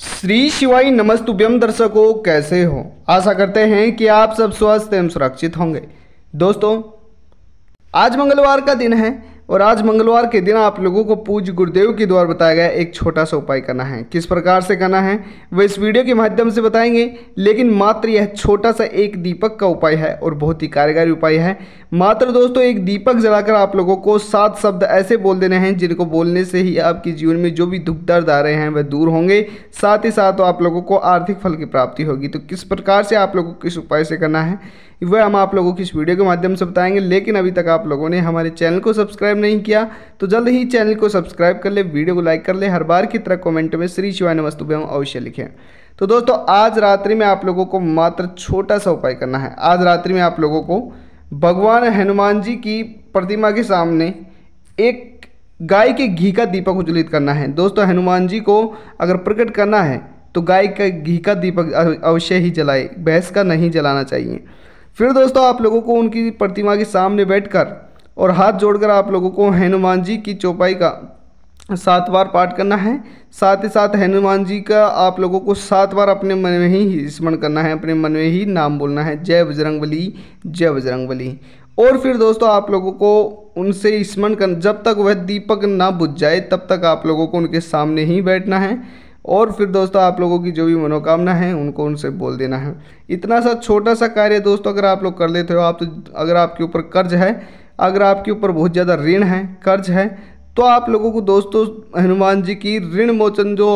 श्री शिवाई नमस्तुभ्यम दर्शकों कैसे हो आशा करते हैं कि आप सब स्वस्थ एवं सुरक्षित होंगे दोस्तों आज मंगलवार का दिन है और आज मंगलवार के दिन आप लोगों को पूज गुरुदेव के द्वारा बताया गया एक छोटा सा उपाय करना है किस प्रकार से करना है वह इस वीडियो के माध्यम से बताएंगे लेकिन मात्र यह छोटा सा एक दीपक का उपाय है और बहुत ही कारगर उपाय है मात्र दोस्तों एक दीपक जलाकर आप लोगों को सात शब्द ऐसे बोल देने हैं जिनको बोलने से ही आपके जीवन में जो भी दुख दर्द आ रहे हैं वह दूर होंगे साथ ही साथ आप लोगों को आर्थिक फल की प्राप्ति होगी तो किस प्रकार से आप लोगों को किस उपाय से करना है वह हम आप लोगों की इस वीडियो के माध्यम से बताएंगे लेकिन अभी तक आप लोगों ने हमारे चैनल को सब्सक्राइब सब्सक्राइब नहीं किया तो जल्द ही चैनल को सब्सक्राइब कर ले वीडियो को लाइक कर ले हर बार की तरह कमेंट में श्री शिवाय नमस्तु हम अवश्य लिखें तो दोस्तों आज रात्रि में आप लोगों को मात्र छोटा सा उपाय करना है आज रात्रि में आप लोगों को भगवान हनुमान जी की प्रतिमा के सामने एक गाय के घी का दीपक उज्जवलित करना है दोस्तों हनुमान जी को अगर प्रकट करना है तो गाय का घी का दीपक अवश्य ही जलाए भैंस का नहीं जलाना चाहिए फिर दोस्तों आप लोगों को उनकी प्रतिमा के सामने बैठकर और हाथ जोड़कर आप लोगों को हनुमान जी की चौपाई का सात बार पाठ करना है साथ ही साथ हनुमान जी का आप लोगों को सात बार अपने मन में ही स्मरण करना है अपने मन में ही नाम बोलना है जय बजरंगबली जय बजरंगबली और फिर दोस्तों आप लोगों को उनसे स्मरण कर जब तक वह दीपक ना बुझ जाए तब तक आप लोगों को उनके सामने ही बैठना है और फिर दोस्तों आप लोगों की जो भी मनोकामना है उनको उनसे बोल देना है इतना सा छोटा सा कार्य दोस्तों अगर आप लोग कर लेते हो आप तो अगर आपके ऊपर कर्ज है अगर आपके ऊपर बहुत ज़्यादा ऋण है कर्ज है तो आप लोगों को दोस्तों हनुमान जी की ऋण मोचन जो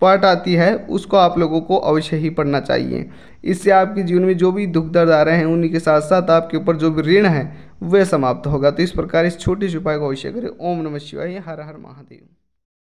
पाठ आती है उसको आप लोगों को अवश्य ही पढ़ना चाहिए इससे आपके जीवन में जो भी दुख दर्द आ रहे हैं उन्हीं के साथ साथ आपके ऊपर जो भी ऋण है वह समाप्त होगा तो इस प्रकार इस छोटे से उपाय को अवश्य करें ओम नमः शिवाय हर हर महादेव